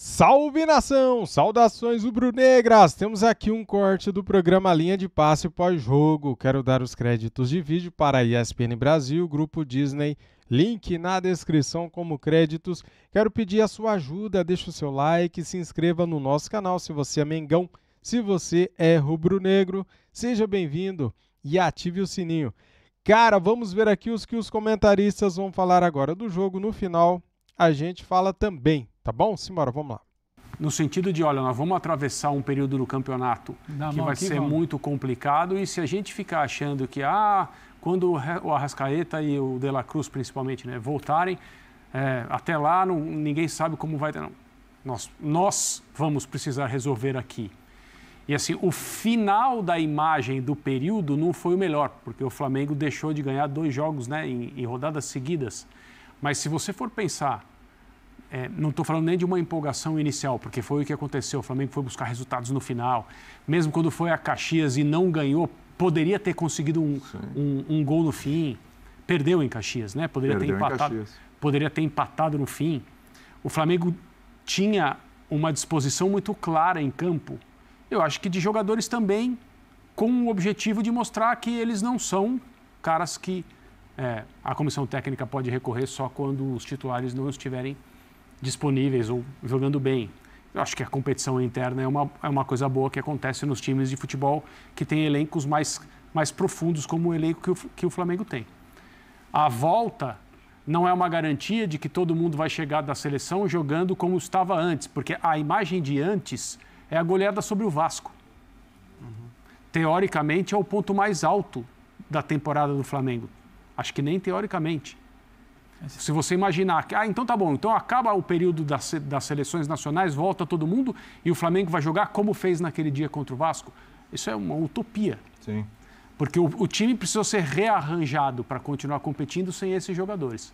Salve nação! Saudações rubro-negras! Temos aqui um corte do programa Linha de Passe pós-jogo. Quero dar os créditos de vídeo para a ESPN Brasil, Grupo Disney. Link na descrição como créditos. Quero pedir a sua ajuda, deixa o seu like, se inscreva no nosso canal se você é mengão, se você é rubro-negro. Seja bem-vindo e ative o sininho. Cara, vamos ver aqui os que os comentaristas vão falar agora do jogo. No final, a gente fala também Tá bom? Simbora, vamos lá no sentido de, olha, nós vamos atravessar um período do campeonato Dá que vai ser vamos. muito complicado e se a gente ficar achando que, ah, quando o Arrascaeta e o De La Cruz, principalmente, né, voltarem, é, até lá não, ninguém sabe como vai... Não, nós, nós vamos precisar resolver aqui. E assim, o final da imagem do período não foi o melhor, porque o Flamengo deixou de ganhar dois jogos né, em, em rodadas seguidas. Mas se você for pensar é, não estou falando nem de uma empolgação inicial, porque foi o que aconteceu. O Flamengo foi buscar resultados no final. Mesmo quando foi a Caxias e não ganhou, poderia ter conseguido um, um, um gol no fim. Perdeu em Caxias, né? Poderia Perdeu ter empatado. Poderia ter empatado no fim. O Flamengo tinha uma disposição muito clara em campo. Eu acho que de jogadores também, com o objetivo de mostrar que eles não são caras que é, a comissão técnica pode recorrer só quando os titulares não estiverem disponíveis ou jogando bem. Eu acho que a competição interna é uma, é uma coisa boa que acontece nos times de futebol que tem elencos mais, mais profundos, como o elenco que o, que o Flamengo tem. A volta não é uma garantia de que todo mundo vai chegar da seleção jogando como estava antes, porque a imagem de antes é a goleada sobre o Vasco. Teoricamente, é o ponto mais alto da temporada do Flamengo. Acho que nem teoricamente. Se você imaginar que, ah, então tá bom, então acaba o período das, das seleções nacionais, volta todo mundo e o Flamengo vai jogar como fez naquele dia contra o Vasco, isso é uma utopia. Sim. Porque o, o time precisou ser rearranjado para continuar competindo sem esses jogadores.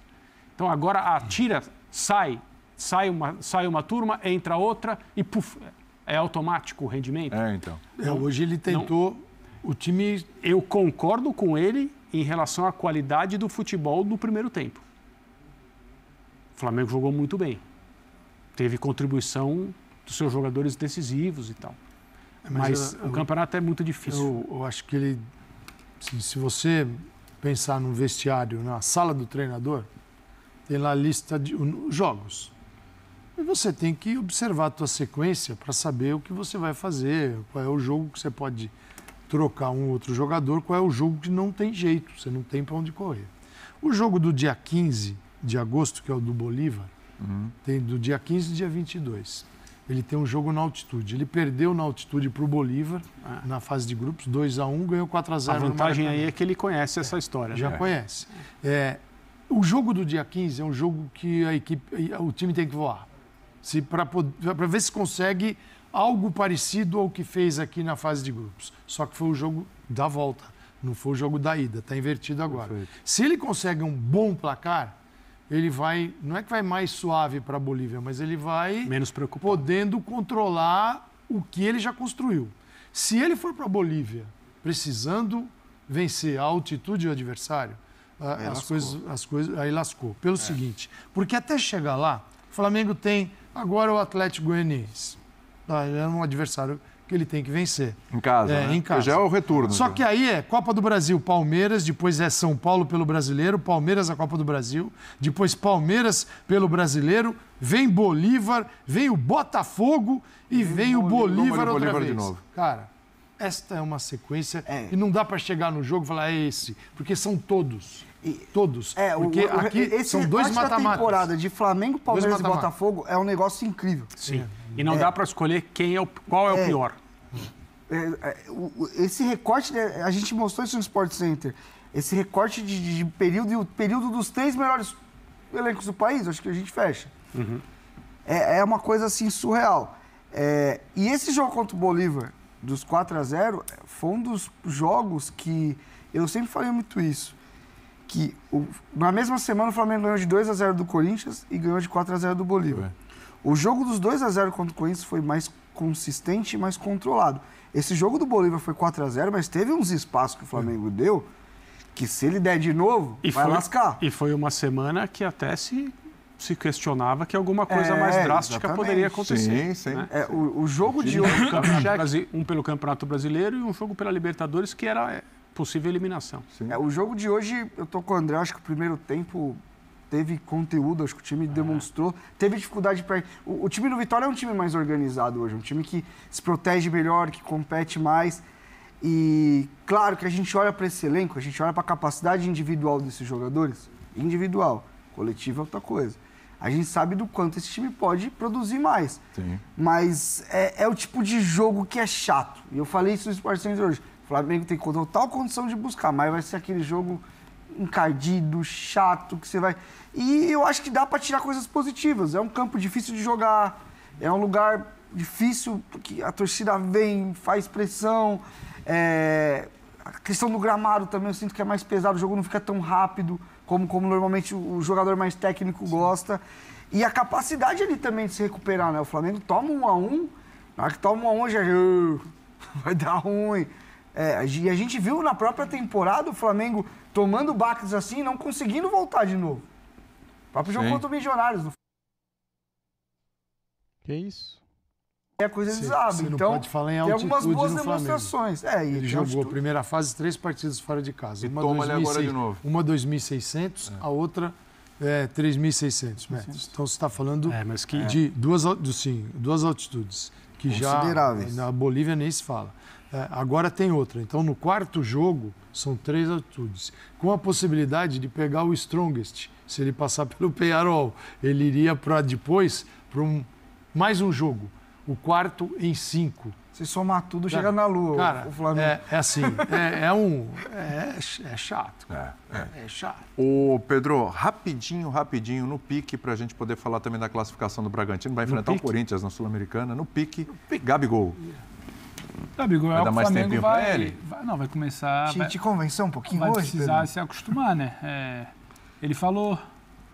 Então agora a tira sai, sai uma, sai uma turma, entra outra e puf, é automático o rendimento. É, então. É, hoje ele tentou. Não, o time. Eu concordo com ele em relação à qualidade do futebol no primeiro tempo. Flamengo jogou muito bem. Teve contribuição dos seus jogadores decisivos e tal. É, mas, mas eu, o campeonato eu, é muito difícil. Eu, eu acho que ele. Assim, se você pensar no vestiário, na sala do treinador, tem lá a lista de jogos. E você tem que observar a tua sequência para saber o que você vai fazer, qual é o jogo que você pode trocar um outro jogador, qual é o jogo que não tem jeito, você não tem para onde correr. O jogo do dia 15 de agosto, que é o do Bolívar, uhum. tem do dia 15 ao dia 22. Ele tem um jogo na altitude. Ele perdeu na altitude para o Bolívar, ah. na fase de grupos, 2 a 1 um, ganhou 4 a 0 A vantagem aí é que ele conhece é, essa história. Já né? conhece. É, o jogo do dia 15 é um jogo que a equipe, o time tem que voar. Para ver se consegue algo parecido ao que fez aqui na fase de grupos. Só que foi o jogo da volta, não foi o jogo da ida. Está invertido agora. Perfeito. Se ele consegue um bom placar, ele vai, não é que vai mais suave para a Bolívia, mas ele vai menos preocupado. podendo controlar o que ele já construiu. Se ele for para a Bolívia precisando vencer a altitude do adversário, aí as coisas, as coisas, aí lascou. Pelo é. seguinte, porque até chegar lá, o Flamengo tem agora o Atlético Goianiense, tá, é um adversário que ele tem que vencer. Em casa, é, né? Em casa. Já é o retorno. Só né? que aí é Copa do Brasil, Palmeiras, depois é São Paulo pelo Brasileiro, Palmeiras a Copa do Brasil, depois Palmeiras pelo Brasileiro, vem Bolívar, vem o Botafogo e, e vem, o Bolívar, Bolívar outra Bolívar vez. De novo. Cara, esta é uma sequência é. e não dá para chegar no jogo e falar é esse, porque são todos. Todos. É, porque o, o, aqui esse, são dois mata-matas. temporada de Flamengo, Palmeiras e Botafogo é um negócio incrível. Sim. É. E não é. dá para escolher quem é o, qual é é. é, é. o pior. esse recorte, né, a gente mostrou isso no Sport Center. Esse recorte de, de período e o período dos três melhores elencos do país, acho que a gente fecha. Uhum. É, é uma coisa assim surreal. e esse jogo contra o Bolívar, dos 4 a 0 foi um dos jogos que eu sempre falei muito isso que o, na mesma semana o Flamengo ganhou de 2 a 0 do Corinthians e ganhou de 4 a 0 do Bolívar. É. O jogo dos 2 a 0 contra o Corinthians foi mais consistente e mais controlado. Esse jogo do Bolívar foi 4 a 0 mas teve uns espaços que o Flamengo é. deu que se ele der de novo, e vai foi, lascar. E foi uma semana que até se, se questionava que alguma coisa é, mais drástica exatamente. poderia acontecer. Sim, sim. Né? É, o, o, jogo o de hoje... Um pelo Campeonato Brasileiro e um jogo pela Libertadores que era possível eliminação. É, o jogo de hoje, eu tô com o André, acho que o primeiro tempo teve conteúdo, acho que o time é. demonstrou. Teve dificuldade para. O, o, time do Vitória é um time mais organizado hoje, um time que se protege melhor, que compete mais. E claro que a gente olha para esse elenco, a gente olha para a capacidade individual desses jogadores, individual, coletivo é outra coisa. A gente sabe do quanto esse time pode produzir mais. Sim. Mas é, é, o tipo de jogo que é chato. E eu falei isso nos parceiros hoje. O Flamengo tem total condição de buscar, mas vai ser aquele jogo encardido, chato, que você vai. E eu acho que dá para tirar coisas positivas. É um campo difícil de jogar, é um lugar difícil que a torcida vem, faz pressão. É... A questão do gramado também eu sinto que é mais pesado, o jogo não fica tão rápido como, como normalmente o jogador mais técnico gosta. E a capacidade ali também de se recuperar, né? O Flamengo toma um a um, na hora que toma um a um já vai dar ruim. É, e a gente viu na própria temporada o Flamengo tomando baques assim não conseguindo voltar de novo. O próprio Sim. jogo contra o Milionários. Que isso? É coisa cê, cê então, pode falar em tem algumas boas demonstrações. É, ele jogou a primeira fase, três partidas fora de casa. E uma toma 2006, agora de novo. Uma 2.600, é. a outra é, 3.600 metros. Então, você está falando é, que... de duas, sim, duas altitudes que Consideráveis. já na Bolívia nem se fala. É, agora tem outra. Então, no quarto jogo, são três atitudes com a possibilidade de pegar o strongest. Se ele passar pelo Peñarol, ele iria para depois para um, mais um jogo, o quarto em cinco. Se somar tudo, chega na lua. Cara, o Flamengo. É, é assim, é, é, um. É, é chato. É, é. é chato. O Pedro, rapidinho, rapidinho, no pique, para a gente poder falar também da classificação do Bragantino. Vai enfrentar o Corinthians na Sul-Americana. No pique, pique. Gabigol. Gabigol é vai é dar mais Flamengo vai, ele? Vai, não, vai começar. Te, vai, te convencer um pouquinho vai hoje? Vai precisar Pedro? se acostumar, né? ele falou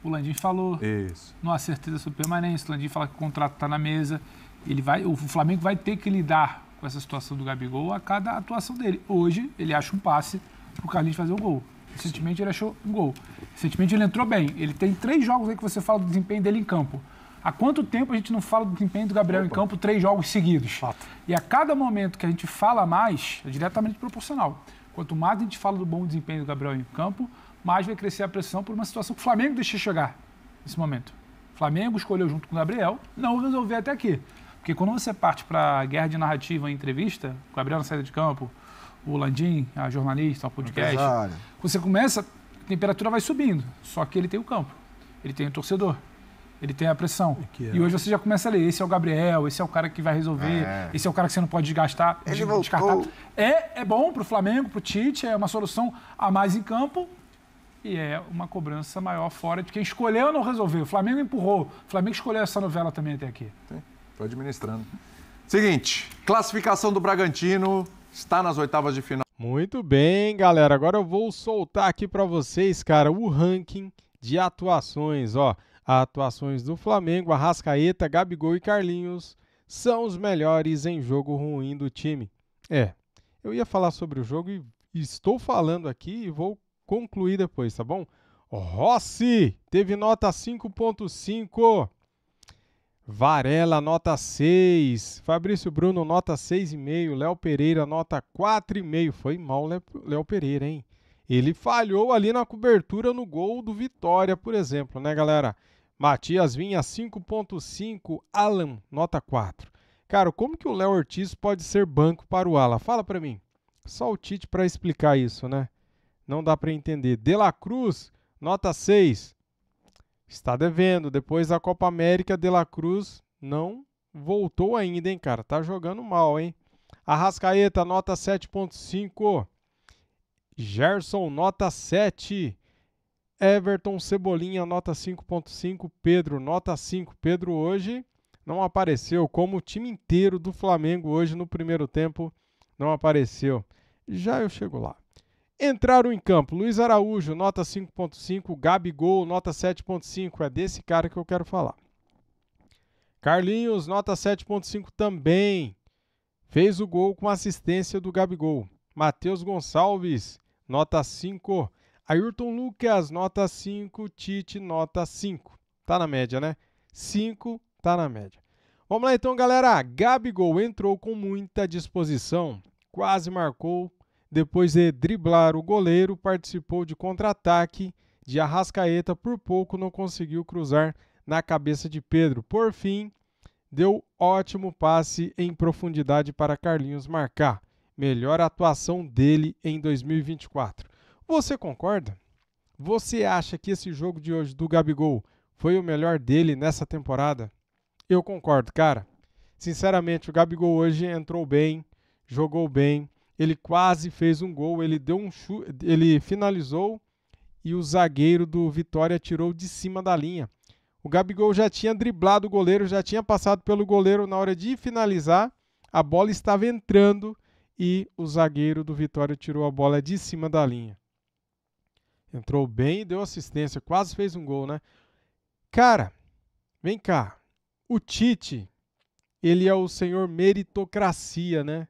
o Landim falou. Isso. Não há certeza sobre permanência. O Landim fala que o contrato está na mesa. Ele vai, o Flamengo vai ter que lidar com essa situação do Gabigol a cada atuação dele. Hoje, ele acha um passe para o Carlinhos fazer o gol. Recentemente, ele achou um gol. Recentemente, ele entrou bem. Ele tem três jogos aí que você fala do desempenho dele em campo. Há quanto tempo a gente não fala do desempenho do Gabriel Opa. em campo três jogos seguidos? Fato. E a cada momento que a gente fala mais, é diretamente proporcional. Quanto mais a gente fala do bom desempenho do Gabriel em campo, mais vai crescer a pressão por uma situação que o Flamengo deixou chegar nesse momento. O Flamengo escolheu junto com o Gabriel não resolver até aqui. Porque quando você parte para a guerra de narrativa em entrevista, o Gabriel na saída de campo, o Landim, a jornalista, o podcast, Empresário. você começa, a temperatura vai subindo. Só que ele tem o campo, ele tem o torcedor, ele tem a pressão. é. E hoje você já começa a ler, esse é o Gabriel, esse é o cara que vai resolver, é. esse é o cara que você não pode desgastar. Ele descartar. É, é bom o Flamengo, para o Tite, é uma solução a mais em campo, e é uma cobrança maior fora de quem escolheu não resolveu. O Flamengo empurrou. O Flamengo escolheu essa novela também até aqui. Estou administrando. Seguinte, classificação do Bragantino está nas oitavas de final. Muito bem, galera. Agora eu vou soltar aqui para vocês, cara, o ranking de atuações, ó. Atuações do Flamengo, Arrascaeta, Gabigol e Carlinhos são os melhores em jogo ruim do time. É, eu ia falar sobre o jogo e estou falando aqui e vou concluir depois, tá bom? Rossi teve nota 5.5. Varela, nota 6. Fabrício Bruno, nota 6,5. Léo Pereira, nota 4,5. Foi mal, Léo Pereira, hein? Ele falhou ali na cobertura no gol do Vitória, por exemplo, né, galera? Matias Vinha, 5,5. Alan, nota 4. Cara, como que o Léo Ortiz pode ser banco para o Ala? Fala para mim. Só o Tite para explicar isso, né? não dá para entender. De La Cruz, nota 6. Está devendo. Depois da Copa América, De La Cruz não voltou ainda, hein, cara? Tá jogando mal, hein? Arrascaeta, nota 7.5. Gerson, nota 7. Everton Cebolinha, nota 5.5. Pedro, nota 5. Pedro hoje não apareceu, como o time inteiro do Flamengo hoje no primeiro tempo não apareceu. Já eu chego lá. Entraram em campo Luiz Araújo, nota 5.5, Gabigol, nota 7.5, é desse cara que eu quero falar. Carlinhos, nota 7.5 também, fez o gol com assistência do Gabigol. Matheus Gonçalves, nota 5. Ayrton Lucas, nota 5. Tite, nota 5. Tá na média, né? 5 tá na média. Vamos lá então, galera. Gabigol entrou com muita disposição, quase marcou depois de driblar o goleiro, participou de contra-ataque de Arrascaeta, por pouco não conseguiu cruzar na cabeça de Pedro. Por fim, deu ótimo passe em profundidade para Carlinhos marcar. Melhor atuação dele em 2024. Você concorda? Você acha que esse jogo de hoje do Gabigol foi o melhor dele nessa temporada? Eu concordo, cara. Sinceramente, o Gabigol hoje entrou bem, jogou bem, ele quase fez um gol, ele deu um chute, ele finalizou e o zagueiro do Vitória tirou de cima da linha. O Gabigol já tinha driblado o goleiro, já tinha passado pelo goleiro na hora de finalizar. A bola estava entrando e o zagueiro do Vitória tirou a bola de cima da linha. Entrou bem e deu assistência, quase fez um gol, né? Cara, vem cá. O Tite, ele é o senhor meritocracia, né?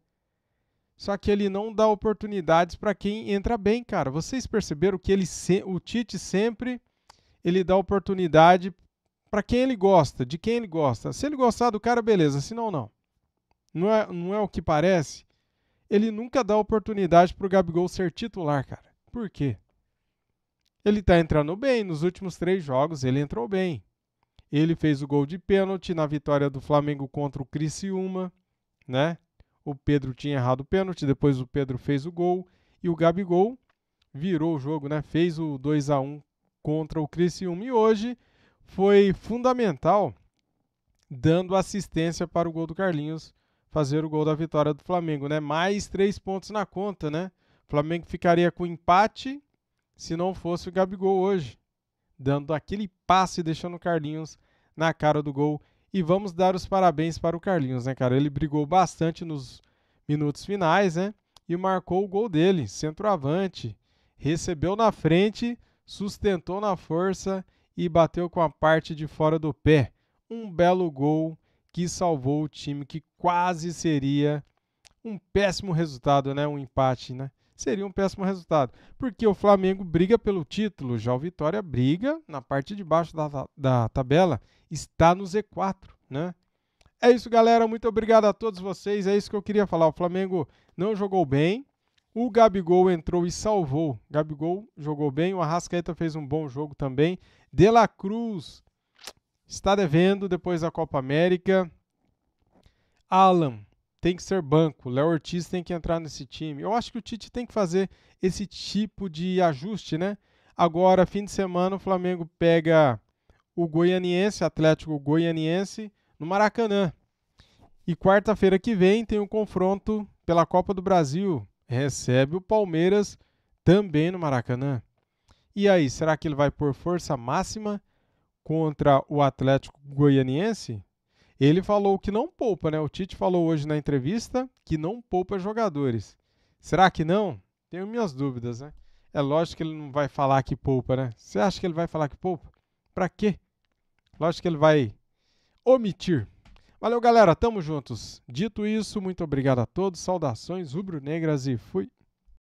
Só que ele não dá oportunidades para quem entra bem, cara. Vocês perceberam que ele se... o Tite sempre ele dá oportunidade para quem ele gosta, de quem ele gosta. Se ele gostar do cara, beleza, se não, não. Não é, não é o que parece. Ele nunca dá oportunidade para o Gabigol ser titular, cara. Por quê? Ele está entrando bem. Nos últimos três jogos, ele entrou bem. Ele fez o gol de pênalti na vitória do Flamengo contra o Criciúma, né? o Pedro tinha errado o pênalti, depois o Pedro fez o gol e o Gabigol virou o jogo, né? Fez o 2 a 1 contra o Criciúma e hoje foi fundamental dando assistência para o gol do Carlinhos fazer o gol da vitória do Flamengo, né? Mais três pontos na conta, né? O Flamengo ficaria com empate se não fosse o Gabigol hoje, dando aquele passe e deixando o Carlinhos na cara do gol. E vamos dar os parabéns para o Carlinhos, né, cara? Ele brigou bastante nos minutos finais, né? E marcou o gol dele, centroavante. Recebeu na frente, sustentou na força e bateu com a parte de fora do pé. Um belo gol que salvou o time que quase seria um péssimo resultado, né? Um empate, né? seria um péssimo resultado. Porque o Flamengo briga pelo título, já o Vitória briga na parte de baixo da, da tabela, está no Z4, né? É isso, galera. Muito obrigado a todos vocês. É isso que eu queria falar. O Flamengo não jogou bem. O Gabigol entrou e salvou. Gabigol jogou bem. O Arrascaeta fez um bom jogo também. De La Cruz está devendo depois da Copa América. Alan tem que ser banco, Léo Ortiz tem que entrar nesse time. Eu acho que o Tite tem que fazer esse tipo de ajuste, né? Agora, fim de semana, o Flamengo pega o Goianiense, Atlético Goianiense, no Maracanã. E quarta-feira que vem tem um confronto pela Copa do Brasil. Recebe o Palmeiras também no Maracanã. E aí, será que ele vai por força máxima contra o Atlético Goianiense? Ele falou que não poupa, né? O Tite falou hoje na entrevista que não poupa jogadores. Será que não? Tenho minhas dúvidas, né? É lógico que ele não vai falar que poupa, né? Você acha que ele vai falar que poupa? Pra quê? Lógico que ele vai omitir. Valeu, galera. Tamo juntos. Dito isso, muito obrigado a todos. Saudações rubro-negras e fui.